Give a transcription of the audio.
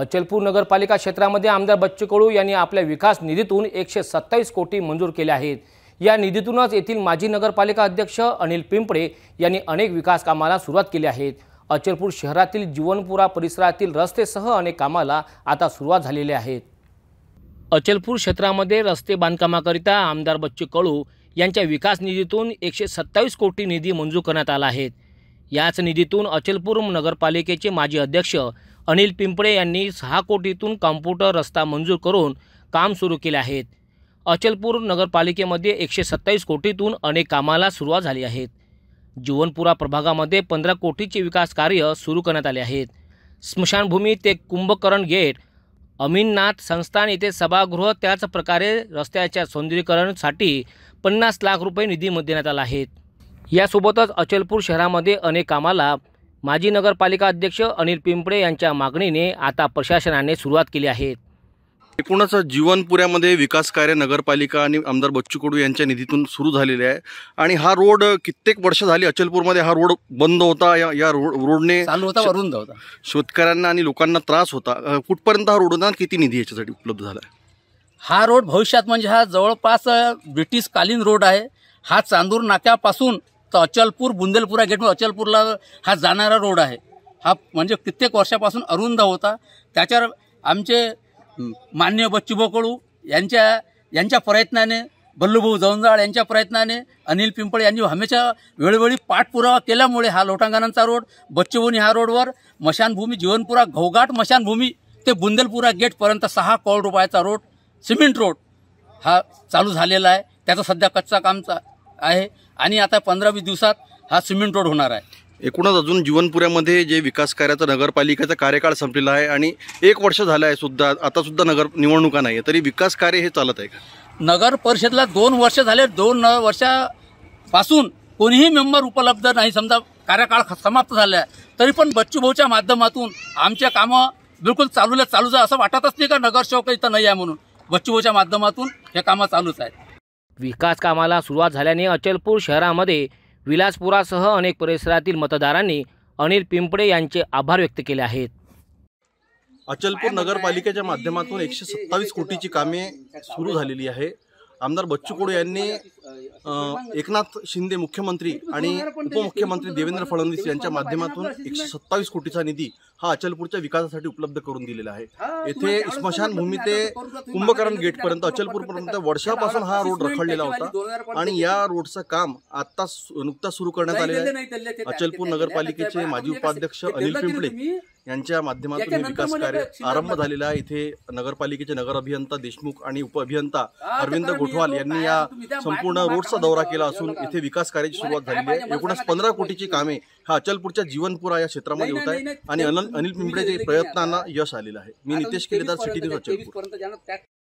अचलपूर नगरपालिका क्षेत्रामध्ये आमदार बच्चू कडू यांनी आपल्या विकास निधीतून एकशे सत्तावीस कोटी मंजूर केले आहेत या निधीतूनच येथील माजी नगरपालिका अध्यक्ष अनिल पिंपळे यांनी अनेक विकास कामाला सुरुवात केली आहेत अचलपूर शहरातील जीवनपुरा परिसरातील रस्तेसह अनेक कामाला आता सुरुवात झालेली आहे अचलपूर क्षेत्रामध्ये रस्ते बांधकामाकरिता आमदार बच्चू कळू यांच्या विकास निधीतून एकशे सत्तावीस कोटी निधी मंजूर करण्यात आला आहे याच निधीतून अचलपूर नगरपालिकेचे माजी अध्यक्ष अनिल पिंपळे यांनी सहा कोटीतून कॉम्प्युटर रस्ता मंजूर करून काम सुरू केले आहेत अचलपूर नगरपालिकेमध्ये एकशे सत्तावीस कोटीतून अनेक कामाला सुरुवात झाली आहेत जीवनपुरा प्रभागामध्ये पंधरा कोटीचे विकास कार्य सुरू करण्यात आले आहेत स्मशानभूमी ते कुंभकरण गेट अमीननाथ संस्थान येथे सभागृह त्याच प्रकारे रस्त्याच्या सौंदर्यीकरणासाठी पन्नास लाख रुपये निधी देण्यात आला आहे यासोबतच अचलपूर शहरामध्ये अनेक कामाला माजी नगरपालिका अध्यक्ष अनिल पिंपळे यांच्या मागणीने आता प्रशासनाने सुरुवात केली आहे एकूणच जीवनपुऱ्यामध्ये विकास कार्य नगरपालिका आणि आमदार बच्चू कडू यांच्या निधीतून सुरू झालेले आहे आणि हा रोड कित्येक वर्ष झाली अचलपूरमध्ये हा रोड बंद होता या या रोड रोडने होता शेतकऱ्यांना आणि लोकांना त्रास होता कुठपर्यंत हा रोड होता किती निधी याच्यासाठी उपलब्ध झाला हा रोड भविष्यात म्हणजे हा जवळपास ब्रिटिशकालीन रोड आहे हा चांदूर नाक्यापासून तर अचलपूर बुंदेलपुरा गेटवर अचलपूरला हा जाणारा रोड आहे हा म्हणजे कित्येक वर्षापासून अरुंद होता त्याच्यावर आमचे मान्य बच्चू कळू यांच्या यांच्या प्रयत्नाने बल्लूभाऊ जवंजाळ यांच्या प्रयत्नाने अनिल पिंपळ यांनी हमेशा वेळोवेळी पाठपुरावा केल्यामुळे हा लोटांगणांचा रोड बच्चूभूनी हा रोडवर मशानभूमी जीवनपुरा घोघाट मशानभूमी ते बुंदेलपुरा गेटपर्यंत सहा करोड रुपयाचा रोड सिमेंट रोड हा चालू झालेला आहे त्याचा सध्या कच्चा कामचा आहे आणि आता पंधरा वीस दिवसात हा सिमेंट रोड होणार आहे एकूणच अजून जीवनपुऱ्यामध्ये जे विकास कार्याचा नगरपालिकेचा कार्यकाळ संपलेला आहे आणि एक वर्ष झालं आहे सुद्धा आता सुद्धा नगर निवडणुका नाही आहे तरी विकास कार्य हे चालत आहे का नगर परिषदला दोन वर्ष झाले दोन वर्षापासून कोणीही मेंबर उपलब्ध नाही समजा कार्यकाळ समाप्त झाला आहे तरी पण बच्चू भाऊच्या माध्यमातून आमच्या कामं बिलकुल चालूला चालूच आहे असं वाटतच नाही का नगरसेवक इथं नाही आहे म्हणून बच्चूभाऊच्या माध्यमातून हे कामं चालूच आहेत विकास कामाला सुरुवात झाल्याने अचलपूर शहरामध्ये विलासपुरासह अनेक परिसरातील मतदारांनी अनिल पिंपळे यांचे आभार व्यक्त केले आहेत अचलपूर नगरपालिकेच्या माध्यमातून एकशे सत्तावीस कोटीची कामे सुरू झालेली आहे आमदार बच्चू कोडू यांनी एकनाथ शिंदे मुख्यमंत्री आणि उपमुख्यमंत्री देवेंद्र फडणवीस यांच्या माध्यमातून एकशे सत्तावीस कोटीचा निधी हा अचलपूरच्या विकासासाठी उपलब्ध करून दिलेला आहे येथे स्मशानभूमी ते कुंभकरण गेटपर्यंत अचलपूरपर्यंत वर्षापासून हा रोड रखडलेला होता आणि या रोडचं काम आता नुकताच सुरू करण्यात आलेलं आहे अचलपूर नगरपालिकेचे माजी उपाध्यक्ष अनिल पिंपळे यांच्या माध्यमातून विकास कार्य आरंभ झालेला आहे इथे नगरपालिकेचे नगर अभियंता देशमुख आणि उपअभियंता अरविंद गोठवाल यांनी या संपूर्ण रोडचा दौरा केला असून इथे विकास कार्याची सुरुवात झाली आहे एकूणच पंधरा कोटीची कामे हा अचलपूरच्या जीवनपुरा या क्षेत्रामध्ये होत आहे आणि अनिल पिंपळेचे प्रयत्नांना यश आलेलं आहे मी नितेश केलेदार सिटी न्यूज अचलपूर